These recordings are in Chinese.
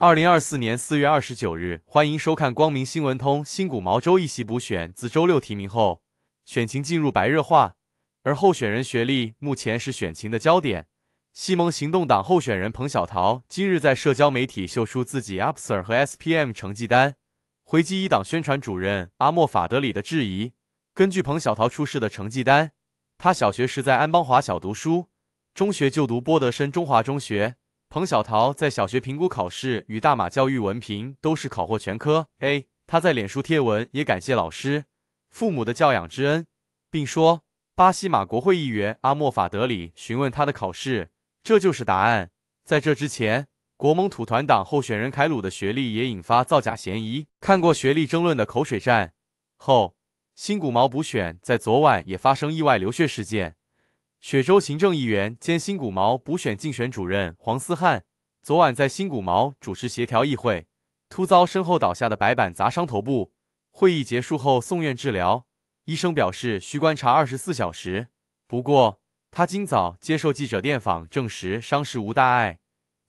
二零二四年四月二十九日，欢迎收看《光明新闻通》。新谷毛周一席补选自周六提名后，选情进入白热化，而候选人学历目前是选情的焦点。西蒙行动党候选人彭小桃今日在社交媒体秀出自己 UPSR 和 SPM 成绩单，回击一党宣传主任阿莫法德里的质疑。根据彭小桃出示的成绩单，他小学时在安邦华小读书，中学就读波德申中华中学。彭小桃在小学评估考试与大马教育文凭都是考获全科 A。他在脸书贴文也感谢老师、父母的教养之恩，并说巴西马国会议员阿莫法德里询问他的考试，这就是答案。在这之前，国盟土团党候选人凯鲁的学历也引发造假嫌疑。看过学历争论的口水战后，新谷毛补选在昨晚也发生意外流血事件。雪州行政议员兼新古毛补选竞选主任黄思汉昨晚在新古毛主持协调议会，突遭身后倒下的白板砸伤头部。会议结束后送院治疗，医生表示需观察二十四小时。不过，他今早接受记者电访证实伤势无大碍，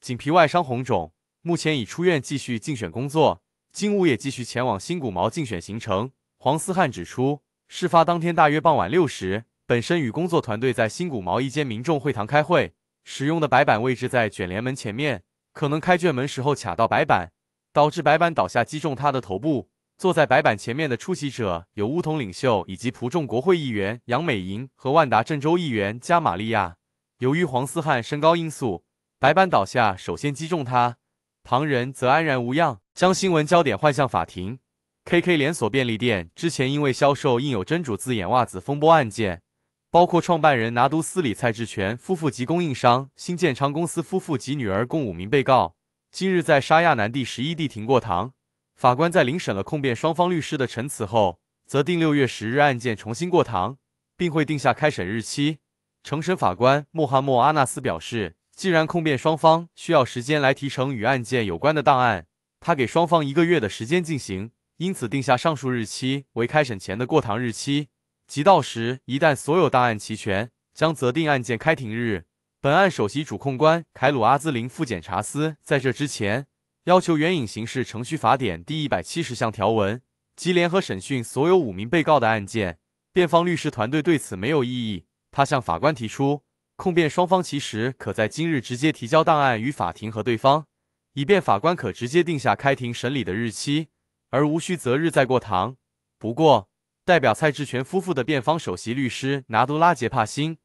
仅皮外伤红肿，目前已出院继续竞选工作。金武也继续前往新古毛竞选行程。黄思汉指出，事发当天大约傍晚六时。本身与工作团队在新谷毛一间民众会堂开会，使用的白板位置在卷帘门前面，可能开卷门时候卡到白板，导致白板倒下击中他的头部。坐在白板前面的出席者有乌统领袖以及普众国会议员杨美莹和万达郑州议员加玛利亚。由于黄思汉身高因素，白板倒下首先击中他，旁人则安然无恙。将新闻焦点换向法庭，KK 连锁便利店之前因为销售印有真主字眼袜子风波案件。包括创办人拿督斯里蔡志权夫妇及供应商新建昌公司夫妇及女儿共五名被告，今日在沙亚南第十一地庭过堂。法官在聆审了控辩双方律师的陈词后，择定六月十日案件重新过堂，并会定下开审日期。城审法官穆罕默阿纳斯表示，既然控辩双方需要时间来提成与案件有关的档案，他给双方一个月的时间进行，因此定下上述日期为开审前的过堂日期。即到时，一旦所有档案齐全，将择定案件开庭日。本案首席主控官凯鲁阿兹林副检察司在这之前要求援引刑事程序法典第一百七十项条文及联合审讯所有五名被告的案件。辩方律师团队对此没有异议。他向法官提出，控辩双方其实可在今日直接提交档案与法庭和对方，以便法官可直接定下开庭审理的日期，而无需择日再过堂。不过。代表蔡志全夫妇的辩方首席律师拿杜拉杰帕辛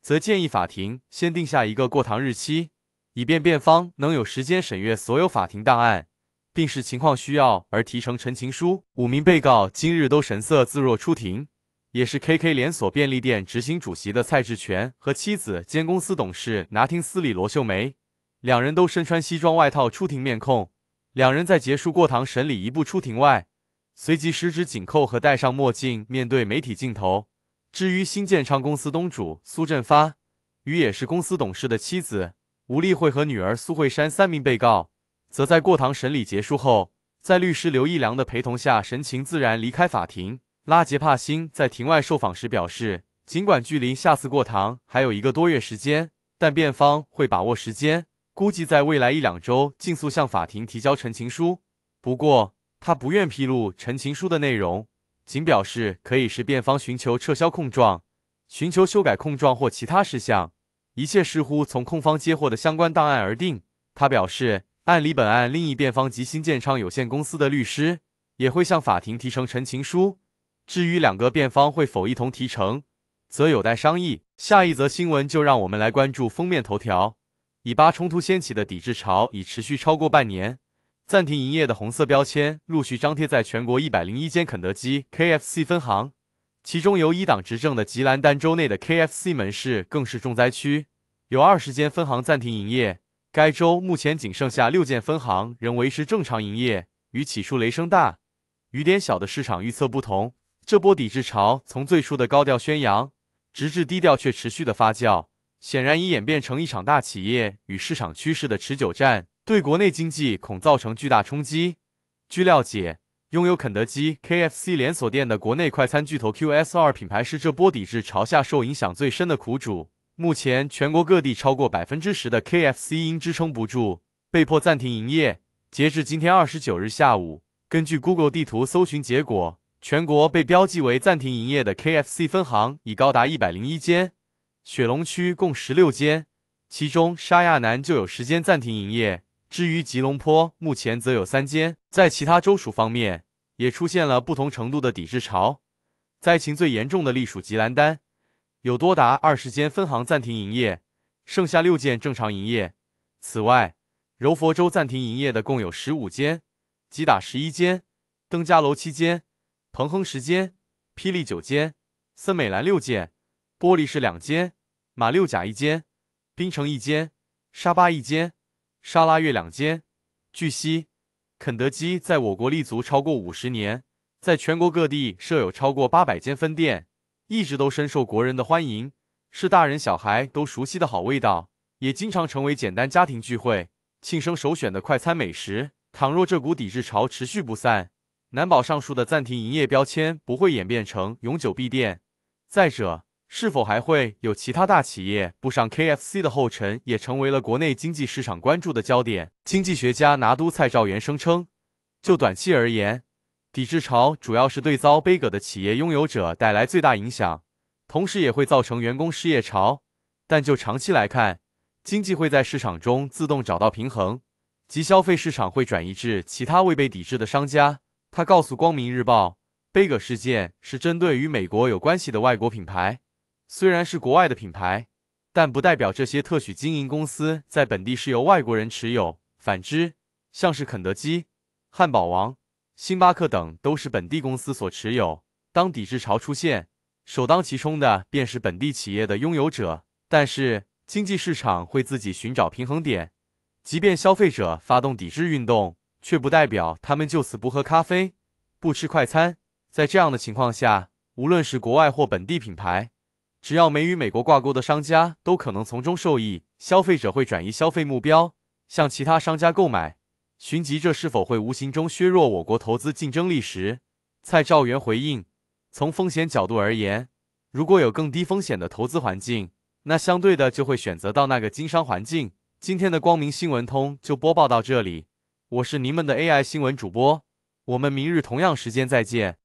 则建议法庭先定下一个过堂日期，以便辩方能有时间审阅所有法庭档案，并视情况需要而提呈陈情书。五名被告今日都神色自若出庭。也是 KK 连锁便利店执行主席的蔡志全和妻子兼公司董事拿汀斯里罗秀梅，两人都身穿西装外套出庭面控。两人在结束过堂审理一步出庭外。随即十指紧扣，和戴上墨镜面对媒体镜头。至于新建昌公司东主苏振发、与也是公司董事的妻子吴丽慧和女儿苏慧珊三名被告，则在过堂审理结束后，在律师刘义良的陪同下，神情自然离开法庭。拉杰帕辛在庭外受访时表示，尽管距离下次过堂还有一个多月时间，但辩方会把握时间，估计在未来一两周，尽速向法庭提交陈情书。不过。他不愿披露陈情书的内容，仅表示可以是辩方寻求撤销控状、寻求修改控状或其他事项，一切视乎从控方接获的相关档案而定。他表示，按理本案另一辩方及新建昌有限公司的律师也会向法庭提呈陈情书。至于两个辩方会否一同提呈，则有待商议。下一则新闻就让我们来关注封面头条：以巴冲突掀起的抵制潮已持续超过半年。暂停营业的红色标签陆续张贴在全国一百零一间肯德基 （KFC） 分行，其中由一党执政的吉兰丹州内的 KFC 门市更是重灾区，有二十间分行暂停营业。该州目前仅剩下六间分行仍维持正常营业。与起初雷声大雨点小的市场预测不同，这波抵制潮从最初的高调宣扬，直至低调却持续的发酵，显然已演变成一场大企业与市场趋势的持久战。对国内经济恐造成巨大冲击。据了解，拥有肯德基 （KFC） 连锁店的国内快餐巨头 QSR 品牌是这波抵制潮下受影响最深的苦主。目前，全国各地超过百分之十的 KFC 因支撑不住，被迫暂停营业。截至今天二十九日下午，根据 Google 地图搜寻结果，全国被标记为暂停营业的 KFC 分行已高达一百零一间，雪龙区共十六间，其中沙亚南就有十间暂停营业。至于吉隆坡，目前则有三间。在其他州属方面，也出现了不同程度的抵制潮。灾情最严重的隶属吉兰丹，有多达二十间分行暂停营业，剩下六间正常营业。此外，柔佛州暂停营业的共有十五间，吉打十一间，登嘉楼七间，彭亨十间，霹雳九间，森美兰六间，玻璃市两间，马六甲一间，槟城一间，沙巴一间。沙拉月两间。据悉，肯德基在我国立足超过五十年，在全国各地设有超过八百间分店，一直都深受国人的欢迎，是大人小孩都熟悉的好味道，也经常成为简单家庭聚会、庆生首选的快餐美食。倘若这股抵制潮持续不散，难保上述的暂停营业标签不会演变成永久闭店。再者，是否还会有其他大企业步上 KFC 的后尘，也成为了国内经济市场关注的焦点。经济学家拿督蔡兆元声称，就短期而言，抵制潮主要是对遭杯葛的企业拥有者带来最大影响，同时也会造成员工失业潮。但就长期来看，经济会在市场中自动找到平衡，即消费市场会转移至其他未被抵制的商家。他告诉光明日报，杯葛事件是针对与美国有关系的外国品牌。虽然是国外的品牌，但不代表这些特许经营公司在本地是由外国人持有。反之，像是肯德基、汉堡王、星巴克等都是本地公司所持有。当抵制潮出现，首当其冲的便是本地企业的拥有者。但是，经济市场会自己寻找平衡点，即便消费者发动抵制运动，却不代表他们就此不喝咖啡、不吃快餐。在这样的情况下，无论是国外或本地品牌。只要没与美国挂钩的商家都可能从中受益，消费者会转移消费目标，向其他商家购买。寻及这是否会无形中削弱我国投资竞争力时，蔡兆元回应：从风险角度而言，如果有更低风险的投资环境，那相对的就会选择到那个经商环境。今天的光明新闻通就播报到这里，我是您们的 AI 新闻主播，我们明日同样时间再见。